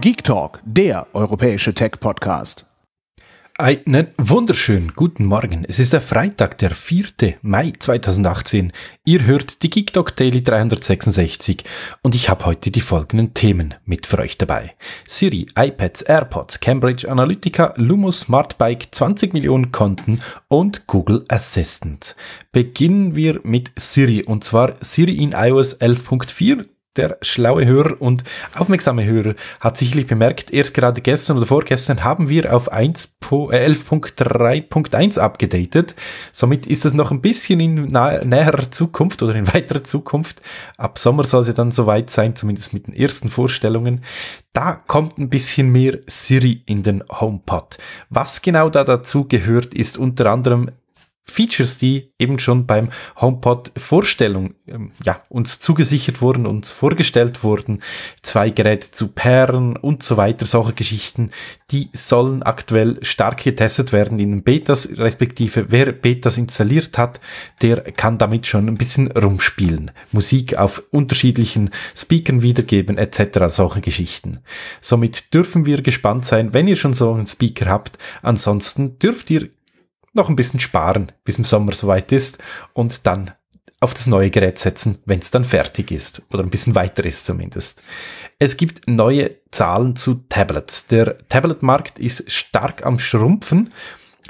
Geek Talk, der europäische Tech-Podcast. Einen wunderschönen guten Morgen. Es ist der Freitag, der 4. Mai 2018. Ihr hört die Geek Talk Daily 366 und ich habe heute die folgenden Themen mit für euch dabei. Siri, iPads, AirPods, Cambridge Analytica, Lumo Smart Bike, 20 Millionen Konten und Google Assistant. Beginnen wir mit Siri und zwar Siri in iOS 11.4 der schlaue Hörer und aufmerksame Hörer hat sicherlich bemerkt, erst gerade gestern oder vorgestern haben wir auf 11.3.1 äh, abgedatet. Somit ist es noch ein bisschen in näherer Zukunft oder in weiterer Zukunft. Ab Sommer soll sie dann soweit sein, zumindest mit den ersten Vorstellungen. Da kommt ein bisschen mehr Siri in den HomePod. Was genau da dazu gehört, ist unter anderem Features, die eben schon beim HomePod Vorstellung ähm, ja, uns zugesichert wurden, uns vorgestellt wurden, zwei Geräte zu pairen und so weiter, solche Geschichten, die sollen aktuell stark getestet werden in Betas, respektive wer Betas installiert hat, der kann damit schon ein bisschen rumspielen, Musik auf unterschiedlichen Speakern wiedergeben etc., solche Geschichten. Somit dürfen wir gespannt sein, wenn ihr schon so einen Speaker habt, ansonsten dürft ihr noch ein bisschen sparen, bis im Sommer soweit ist und dann auf das neue Gerät setzen, wenn es dann fertig ist oder ein bisschen weiter ist zumindest. Es gibt neue Zahlen zu Tablets. Der Tablet-Markt ist stark am Schrumpfen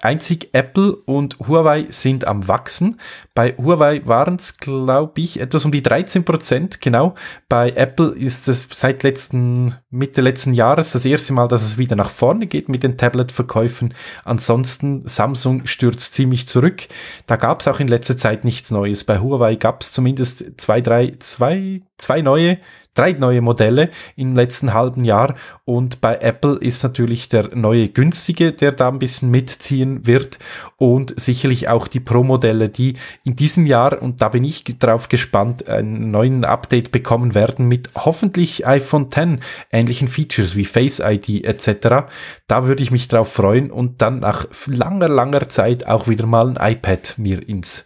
Einzig Apple und Huawei sind am Wachsen. Bei Huawei waren es, glaube ich, etwas um die 13 Prozent, genau. Bei Apple ist es seit letzten, Mitte letzten Jahres das erste Mal, dass es wieder nach vorne geht mit den Tablet-Verkäufen. Ansonsten, Samsung stürzt ziemlich zurück. Da gab es auch in letzter Zeit nichts Neues. Bei Huawei gab es zumindest zwei, drei, zwei, zwei neue drei neue Modelle im letzten halben Jahr. Und bei Apple ist natürlich der neue günstige, der da ein bisschen mitziehen wird. Und sicherlich auch die Pro-Modelle, die in diesem Jahr, und da bin ich drauf gespannt, einen neuen Update bekommen werden mit hoffentlich iPhone 10 ähnlichen Features wie Face ID etc. Da würde ich mich drauf freuen und dann nach langer, langer Zeit auch wieder mal ein iPad mir ins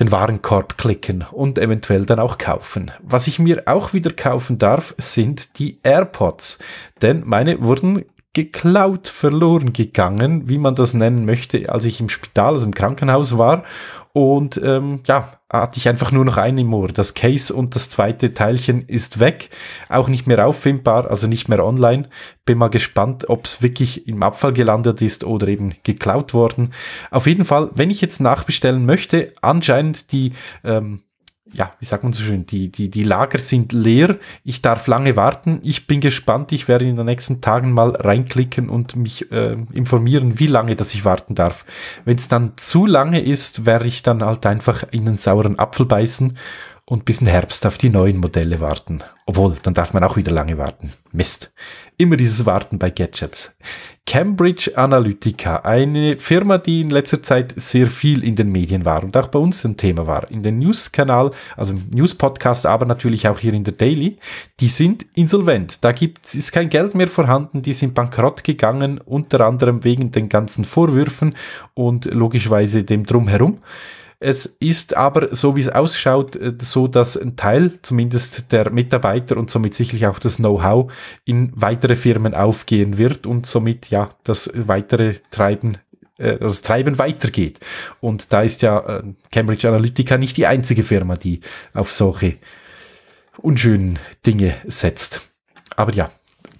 den Warenkorb klicken und eventuell dann auch kaufen. Was ich mir auch wieder kaufen darf, sind die AirPods, denn meine wurden geklaut, verloren gegangen, wie man das nennen möchte, als ich im Spital, also im Krankenhaus war und ähm, ja, hatte ich einfach nur noch einen im Ohr. Das Case und das zweite Teilchen ist weg, auch nicht mehr auffindbar, also nicht mehr online. Bin mal gespannt, ob es wirklich im Abfall gelandet ist oder eben geklaut worden. Auf jeden Fall, wenn ich jetzt nachbestellen möchte, anscheinend die ähm, ja, wie sagt man so schön, die, die, die Lager sind leer, ich darf lange warten, ich bin gespannt, ich werde in den nächsten Tagen mal reinklicken und mich äh, informieren, wie lange, dass ich warten darf. Wenn es dann zu lange ist, werde ich dann halt einfach in den sauren Apfel beißen und bis in Herbst auf die neuen Modelle warten. Obwohl, dann darf man auch wieder lange warten. Mist. Immer dieses Warten bei Gadgets. Cambridge Analytica, eine Firma, die in letzter Zeit sehr viel in den Medien war und auch bei uns ein Thema war. In den News-Kanal, also News-Podcast, aber natürlich auch hier in der Daily. Die sind insolvent. Da gibt, ist kein Geld mehr vorhanden. Die sind bankrott gegangen, unter anderem wegen den ganzen Vorwürfen und logischerweise dem Drumherum. Es ist aber, so wie es ausschaut, äh, so, dass ein Teil zumindest der Mitarbeiter und somit sicherlich auch das Know-how in weitere Firmen aufgehen wird und somit ja das weitere Treiben äh, das Treiben weitergeht. Und da ist ja äh, Cambridge Analytica nicht die einzige Firma, die auf solche unschönen Dinge setzt. Aber ja,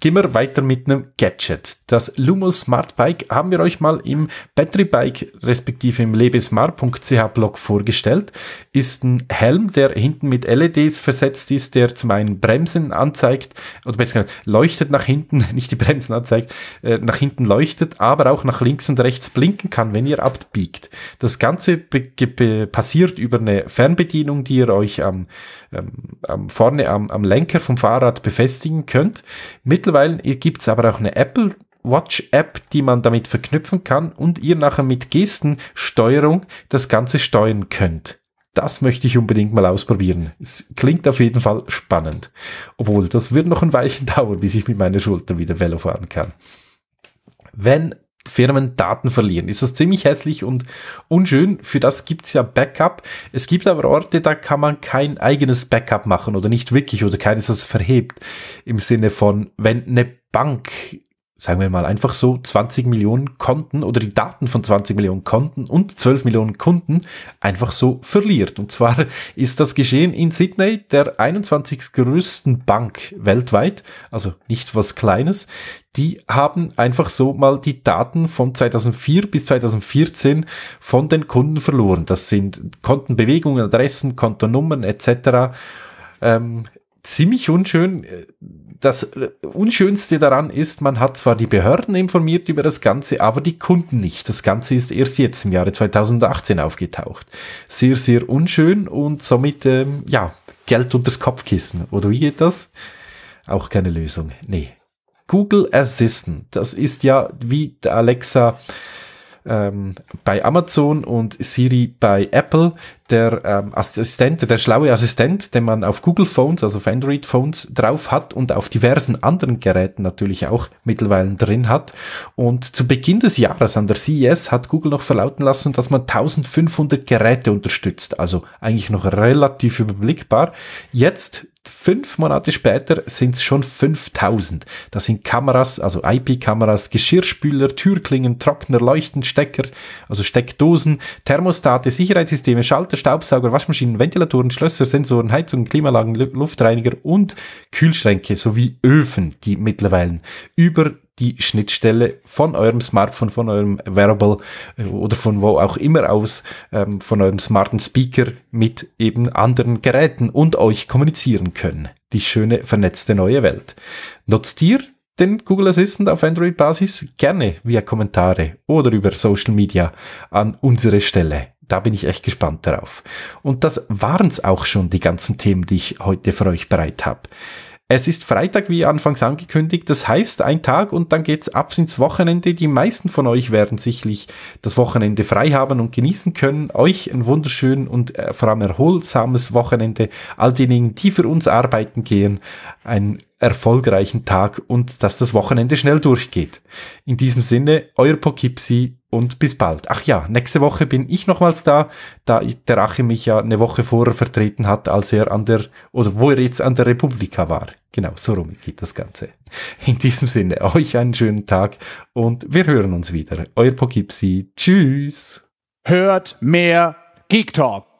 Gehen wir weiter mit einem Gadget. Das Lumo Smart Bike haben wir euch mal im Battery Bike respektive im lebesmar.ch Blog vorgestellt. Ist ein Helm, der hinten mit LEDs versetzt ist, der zum einen Bremsen anzeigt oder besser gesagt leuchtet nach hinten, nicht die Bremsen anzeigt, äh, nach hinten leuchtet, aber auch nach links und rechts blinken kann, wenn ihr abbiegt. Das Ganze passiert über eine Fernbedienung, die ihr euch am, ähm, am vorne am, am Lenker vom Fahrrad befestigen könnt. Mittlerweile mittlerweile gibt es aber auch eine Apple Watch-App, die man damit verknüpfen kann und ihr nachher mit Gestensteuerung das Ganze steuern könnt. Das möchte ich unbedingt mal ausprobieren. Es klingt auf jeden Fall spannend. Obwohl, das wird noch ein Weilchen dauern, bis ich mit meiner Schulter wieder Velo fahren kann. Wenn Firmen Daten verlieren. Ist das ziemlich hässlich und unschön. Für das gibt es ja Backup. Es gibt aber Orte, da kann man kein eigenes Backup machen oder nicht wirklich oder keines, das verhebt. Im Sinne von, wenn eine Bank sagen wir mal einfach so, 20 Millionen Konten oder die Daten von 20 Millionen Konten und 12 Millionen Kunden einfach so verliert. Und zwar ist das geschehen in Sydney, der 21. größten Bank weltweit, also nichts was Kleines. Die haben einfach so mal die Daten von 2004 bis 2014 von den Kunden verloren. Das sind Kontenbewegungen, Adressen, Kontonummern etc. Ähm, ziemlich unschön. Äh, das äh, Unschönste daran ist, man hat zwar die Behörden informiert über das Ganze, aber die Kunden nicht. Das Ganze ist erst jetzt im Jahre 2018 aufgetaucht. Sehr, sehr unschön und somit, ähm, ja, Geld unters Kopfkissen. Oder wie geht das? Auch keine Lösung. Nee. Google Assistant, das ist ja wie Alexa ähm, bei Amazon und Siri bei Apple, der ähm, Assistent, der schlaue Assistent, den man auf Google Phones, also auf Android Phones drauf hat und auf diversen anderen Geräten natürlich auch mittlerweile drin hat. Und zu Beginn des Jahres an der CES hat Google noch verlauten lassen, dass man 1500 Geräte unterstützt, also eigentlich noch relativ überblickbar. Jetzt fünf Monate später sind es schon 5000. Das sind Kameras, also IP-Kameras, Geschirrspüler, Türklingen, Trockner, Leuchten, Stecker, also Steckdosen, Thermostate, Sicherheitssysteme, Schalter, Staubsauger, Waschmaschinen, Ventilatoren, Schlösser, Sensoren, Heizungen, Klimalagen, Luftreiniger und Kühlschränke sowie Öfen, die mittlerweile über die Schnittstelle von eurem Smartphone, von eurem Wearable äh, oder von wo auch immer aus, ähm, von eurem smarten Speaker mit eben anderen Geräten und euch kommunizieren können. Die schöne vernetzte neue Welt. Nutzt ihr den Google Assistant auf Android-Basis? Gerne via Kommentare oder über Social Media an unsere Stelle da bin ich echt gespannt darauf. Und das waren es auch schon, die ganzen Themen, die ich heute für euch bereit habe. Es ist Freitag, wie anfangs angekündigt. Das heißt, ein Tag und dann geht's ab ins Wochenende. Die meisten von euch werden sicherlich das Wochenende frei haben und genießen können. Euch ein wunderschön und äh, vor allem erholsames Wochenende. All diejenigen, die für uns arbeiten gehen, einen erfolgreichen Tag und dass das Wochenende schnell durchgeht. In diesem Sinne, euer Pokipsi und bis bald. Ach ja, nächste Woche bin ich nochmals da, da der Achim mich ja eine Woche vorher vertreten hat, als er an der, oder wo er jetzt an der Republika war. Genau, so rum geht das Ganze. In diesem Sinne, euch einen schönen Tag und wir hören uns wieder. Euer Pogipsi. Tschüss. Hört mehr Geek Talk.